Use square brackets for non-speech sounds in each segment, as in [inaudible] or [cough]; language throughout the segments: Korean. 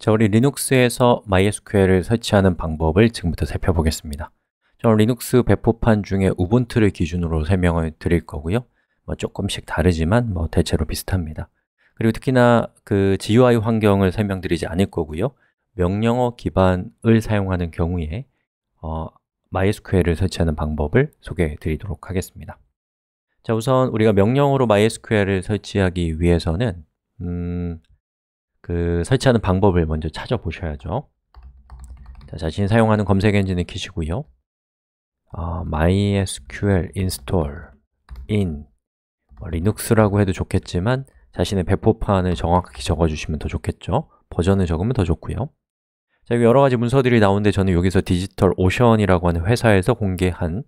자, 우리 리눅스에서 MySQL을 설치하는 방법을 지금부터 살펴보겠습니다. 자, 는 리눅스 배포판 중에 우분투를 기준으로 설명을 드릴 거고요. 뭐 조금씩 다르지만 뭐 대체로 비슷합니다. 그리고 특히나 그 GUI 환경을 설명드리지 않을 거고요. 명령어 기반을 사용하는 경우에 어, MySQL을 설치하는 방법을 소개해 드리도록 하겠습니다. 자, 우선 우리가 명령어로 MySQL을 설치하기 위해서는 음, 그 설치하는 방법을 먼저 찾아보셔야죠 자, 자신이 사용하는 검색 엔진을 키시고요 아, mysql install in 뭐, l i n 라고 해도 좋겠지만 자신의 배포판을 정확히 적어주시면 더 좋겠죠 버전을 적으면 더 좋고요 자, 여기 여러 가지 문서들이 나오는데 저는 여기서 디지털 오션이라고 하는 회사에서 공개한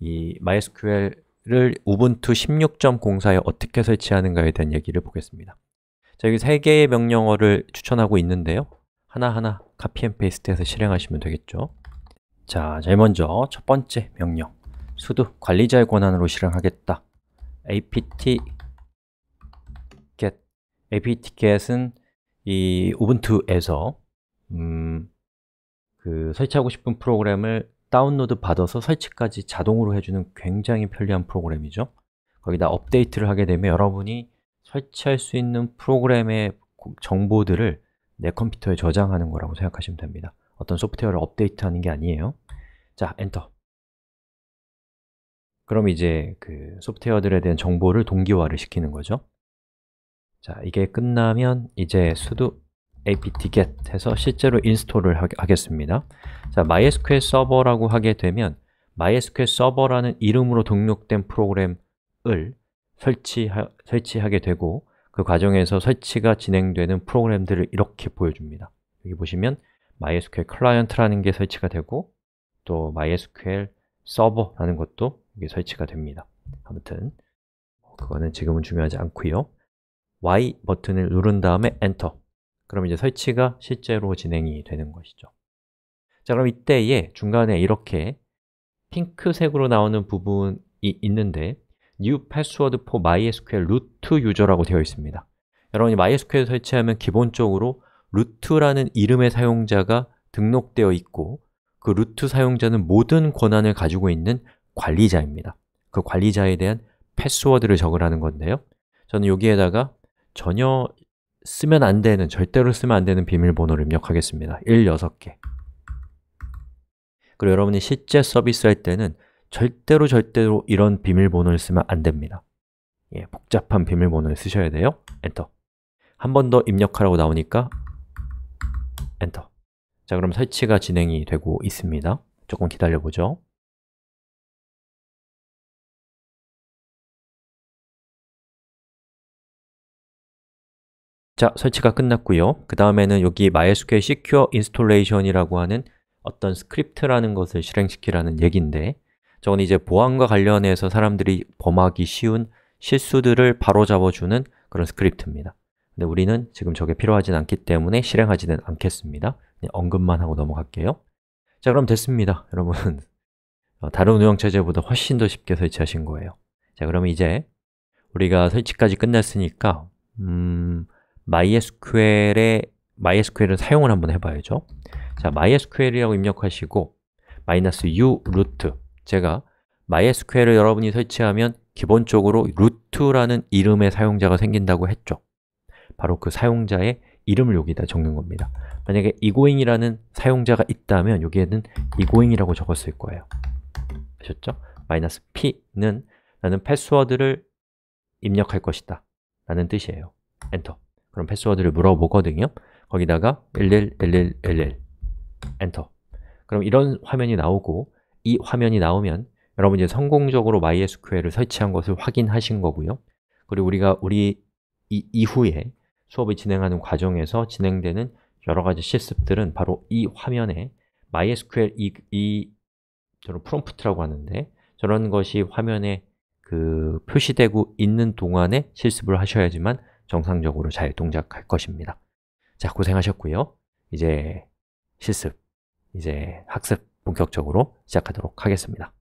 이 MySQL을 우분투 16.04에 어떻게 설치하는가에 대한 얘기를 보겠습니다 여기 세 개의 명령어를 추천하고 있는데요. 하나하나 카피 앤 페이스트해서 실행하시면 되겠죠. 자, 제일 먼저 첫 번째 명령 sudo 관리자의 권한으로 실행하겠다 apt get apt get은 이 우분투에서 음, 그 설치하고 싶은 프로그램을 다운로드 받아서 설치까지 자동으로 해주는 굉장히 편리한 프로그램이죠 거기다 업데이트를 하게 되면 여러분이 설치할 수 있는 프로그램의 정보들을 내 컴퓨터에 저장하는 거라고 생각하시면 됩니다 어떤 소프트웨어를 업데이트하는 게 아니에요 자, 엔터 그럼 이제 그 소프트웨어들에 대한 정보를 동기화를 시키는 거죠 자, 이게 끝나면 이제 sudo apt-get 해서 실제로 인스톨을 하겠습니다 자, MySQL 서버라고 하게 되면 MySQL 서버라는 이름으로 등록된 프로그램을 설치하, 설치하게 되고 그 과정에서 설치가 진행되는 프로그램들을 이렇게 보여줍니다 여기 보시면 MySQL 클라이언트라는 게 설치가 되고 또 MySQL 서버라는 것도 이게 설치가 됩니다 아무튼 그거는 지금은 중요하지 않고요 Y 버튼을 누른 다음에 엔터 그럼 이제 설치가 실제로 진행이 되는 것이죠 자 그럼 이때에 중간에 이렇게 핑크색으로 나오는 부분이 있는데 new password for MySQL root 유저라고 되어 있습니다 여러분이 MySQL 설치하면 기본적으로 루트라는 이름의 사용자가 등록되어 있고 그 루트 사용자는 모든 권한을 가지고 있는 관리자입니다 그 관리자에 대한 패스워드를 적으라는 건데요 저는 여기에다가 전혀 쓰면 안 되는, 절대로 쓰면 안 되는 비밀번호를 입력하겠습니다 1, 6개 그리고 여러분이 실제 서비스 할 때는 절대로 절대로 이런 비밀번호를 쓰면 안 됩니다 예, 복잡한 비밀번호를 쓰셔야 돼요 엔터 한 번 더 입력하라고 나오니까 엔터 자 그럼 설치가 진행이 되고 있습니다 조금 기다려보죠 자, 설치가 끝났고요. 그 다음에는 여기 MySQL Secure Installation이라고 하는 어떤 스크립트라는 것을 실행시키라는 얘기인데 저건 이제 보안과 관련해서 사람들이 범하기 쉬운 실수들을 바로잡아주는 그런 스크립트입니다 근데 우리는 지금 저게 필요하진 않기 때문에 실행하지는 않겠습니다 언급만 하고 넘어갈게요 자 그럼 됐습니다 여러분 [laughs] 어, 다른 운영체제보다 훨씬 더 쉽게 설치하신 거예요 자 그러면 이제 우리가 설치까지 끝났으니까 음, MySQL에 MySQL을 사용을 한번 해봐야죠 자, MySQL이라고 입력하시고 마이너스 u 루트 제가 MySQL을 여러분이 설치하면 기본적으로 루트라는 이름의 사용자가 생긴다고 했죠 바로 그 사용자의 이름을 여기다 적는 겁니다 만약에 egoing이라는 사용자가 있다면 여기에는 egoing이라고 적었을 거예요 아셨죠? 마이너스 p는 나는 패스워드를 입력할 것이다 라는 뜻이에요 엔터 그럼 패스워드를 물어보거든요 거기다가 111111 엔터 그럼 이런 화면이 나오고 이 화면이 나오면 여러분 이제 성공적으로 MySQL을 설치한 것을 확인하신 거고요 그리고 우리가 우리 이 이후에 수업을 진행하는 과정에서 진행되는 여러 가지 실습들은 바로 이 화면에 MySQL 이, 이 저런 프롬프트라고 하는데 저런 것이 화면에 그 표시되고 있는 동안에 실습을 하셔야지만 정상적으로 잘 동작할 것입니다 자, 고생하셨고요 이제 실습, 이제 학습 본격적으로 시작하도록 하겠습니다.